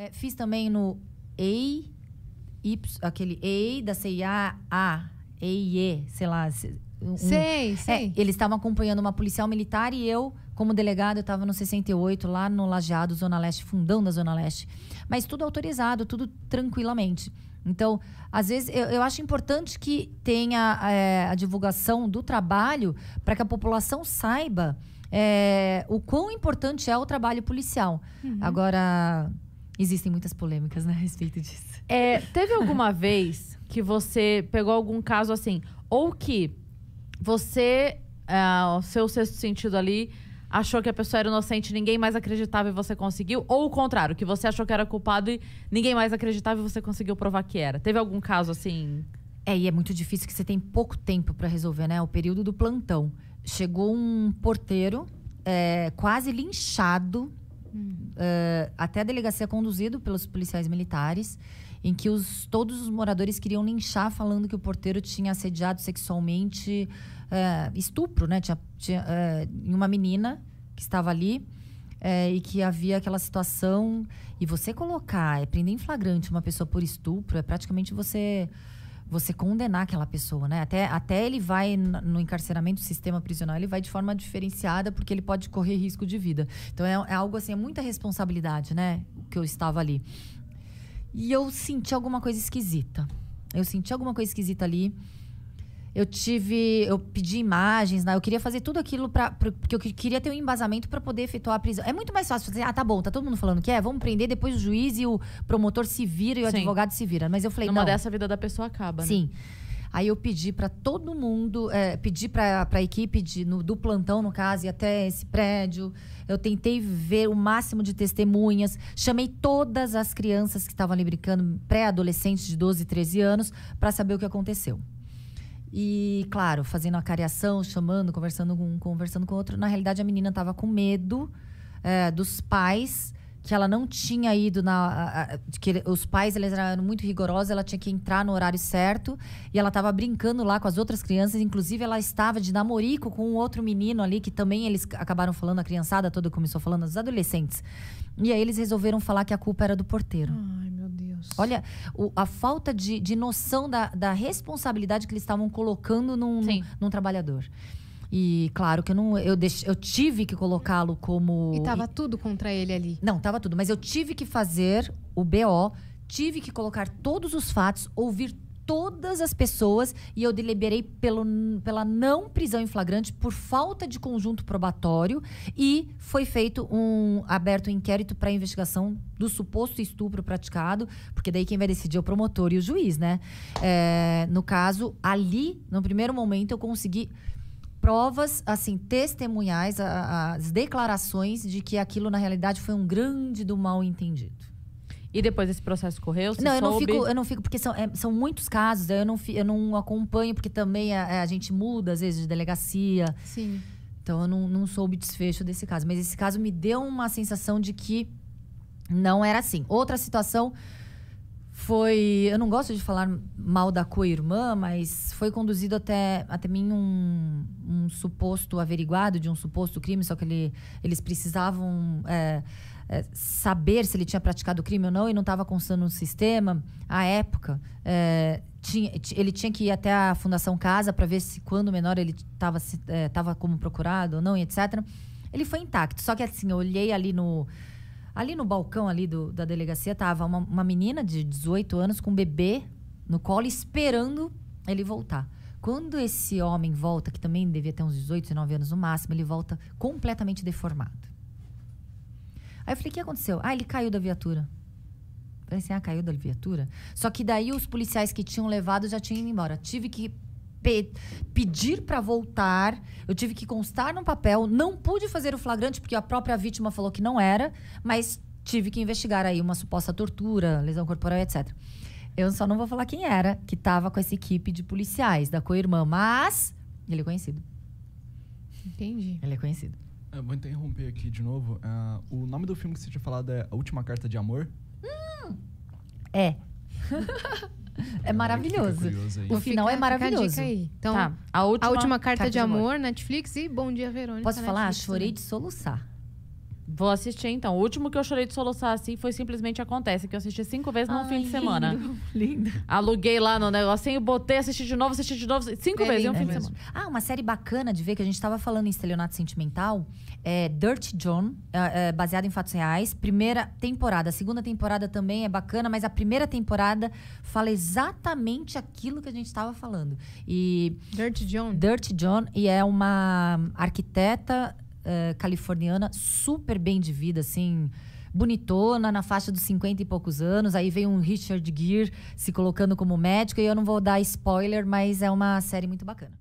É, fiz também no EI, y, aquele EI da CIA, A, EIE, sei lá. Um, sei, é, sei. É, eles estavam acompanhando uma policial militar e eu, como delegado, eu estava no 68, lá no Lajeado, Zona Leste, fundão da Zona Leste. Mas tudo autorizado, tudo tranquilamente. Então, às vezes, eu, eu acho importante que tenha é, a divulgação do trabalho para que a população saiba é, o quão importante é o trabalho policial. Uhum. Agora, Existem muitas polêmicas né, a respeito disso. É, teve alguma vez que você pegou algum caso assim, ou que você, uh, o seu sexto sentido ali, achou que a pessoa era inocente, ninguém mais acreditava e você conseguiu, ou o contrário, que você achou que era culpado e ninguém mais acreditava e você conseguiu provar que era. Teve algum caso assim? É, e é muito difícil que você tem pouco tempo para resolver, né? O período do plantão. Chegou um porteiro é, quase linchado uh, até a delegacia é conduzido pelos policiais militares, em que os, todos os moradores queriam linchar falando que o porteiro tinha assediado sexualmente uh, estupro, né? Tinha, tinha uh, uma menina que estava ali. Eh, e que havia aquela situação. E você colocar, é prender em flagrante uma pessoa por estupro, é praticamente você você condenar aquela pessoa, né? Até, até ele vai no encarceramento, sistema prisional, ele vai de forma diferenciada porque ele pode correr risco de vida. Então é, é algo assim, é muita responsabilidade, né? Que eu estava ali. E eu senti alguma coisa esquisita. Eu senti alguma coisa esquisita ali. Eu tive, eu pedi imagens, né? eu queria fazer tudo aquilo para porque eu queria ter um embasamento para poder efetuar a prisão. É muito mais fácil fazer, ah, tá bom, tá todo mundo falando que é, vamos prender, depois o juiz e o promotor se vira e o Sim. advogado se vira. Mas eu falei, Numa não. dessa a vida da pessoa acaba, Sim. né? Sim. Aí eu pedi para todo mundo, é, pedi para a equipe de, no, do plantão, no caso, e até esse prédio. Eu tentei ver o máximo de testemunhas. Chamei todas as crianças que estavam ali brincando, pré-adolescentes de 12, 13 anos, para saber o que aconteceu. E, claro, fazendo a cariação, chamando, conversando com um, conversando com outro. Na realidade, a menina estava com medo é, dos pais, que ela não tinha ido na. A, a, que os pais eles eram muito rigorosos, ela tinha que entrar no horário certo. E ela estava brincando lá com as outras crianças. Inclusive, ela estava de namorico com um outro menino ali, que também eles acabaram falando, a criançada toda começou falando, os adolescentes. E aí eles resolveram falar que a culpa era do porteiro. Ai, meu Deus. Olha o, a falta de, de noção da, da responsabilidade que eles estavam colocando num, num, num, trabalhador. E claro que eu não. Eu, deix, eu tive que colocá-lo como. E estava tudo contra ele ali. Não, estava tudo. Mas eu tive que fazer o BO, tive que colocar todos os fatos, ouvir todas as pessoas e eu deliberei pelo, pela não prisão em flagrante por falta de conjunto probatório e foi feito um aberto um inquérito para investigação do suposto estupro praticado, porque daí quem vai decidir é o promotor e o juiz, né? É, no caso, ali, no primeiro momento, eu consegui provas, assim, testemunhais, as declarações de que aquilo, na realidade, foi um grande do mal entendido. E depois esse processo correu? não, eu soube? não fico, eu não fico, porque são, é, são muitos casos, eu não, eu não acompanho, porque também a, é, é, a gente muda, às vezes, de delegacia. Sim. Então eu não, não soube desfecho desse caso. Mas esse caso me deu uma sensação de que não era assim. Outra situação foi. Eu não gosto de falar mal da co-irmã, mas foi conduzido até, até mim um, um suposto averiguado de um suposto crime, só que ele, eles precisavam. É, é, saber se ele tinha praticado crime ou não e não estava constando no sistema, à época, é, tinha, ele tinha que ir até a Fundação Casa para ver se, quando menor, ele estava é, como procurado ou não, e etc. Ele foi intacto. Só que, assim, eu olhei ali no. Ali no balcão ali do, da delegacia tava uma, uma menina de 18 anos com um bebê no colo esperando ele voltar. Quando esse homem volta, que também devia ter uns 18, 19 anos no máximo, ele volta completamente deformado. Aí eu falei, o que aconteceu? Ah, ele caiu da viatura. Eu falei assim, ah, caiu da viatura? Só que daí os policiais que tinham levado já tinham ido embora. Tive que pe pedir para voltar, eu tive que constar num papel, não pude fazer o flagrante porque a própria vítima falou que não era, mas tive que investigar aí uma suposta tortura, lesão corporal, etc. Eu só não vou falar quem era que estava com essa equipe de policiais da co-irmã, mas ele é conhecido. Entendi. Ele é conhecido. Eu é, vou interromper aqui de novo. Uh, o nome do filme que você tinha falado é A Última Carta de Amor? Hum, é. é maravilhoso. O final fica, é maravilhoso. Então, tá. a, última, a última carta, carta de, de amor, amor, Netflix e Bom Dia Verônica. Posso falar? Netflix, né? Chorei né? de soluçar. Vou assistir então. O último que eu chorei de soluçar assim foi simplesmente Acontece, que eu assisti cinco vezes num Ai, fim de semana. Lindo, Aluguei lá no negocinho, botei, assisti de novo, assisti de novo, cinco é vezes num em um fim é de semana. Ah, uma série bacana de ver que a gente estava falando em estelionato sentimental é Dirty John, é, é, baseado em fatos reais. Primeira temporada. A segunda temporada também é bacana, mas a primeira temporada fala exatamente aquilo que a gente estava falando. E Dirty John? Dirty John, e é uma arquiteta uh, californiana, super bem de vida, assim, bonitona, na faixa dos 50 e poucos anos. Aí vem um Richard Gere se colocando como médico, e eu não vou dar spoiler, mas é uma série muito bacana.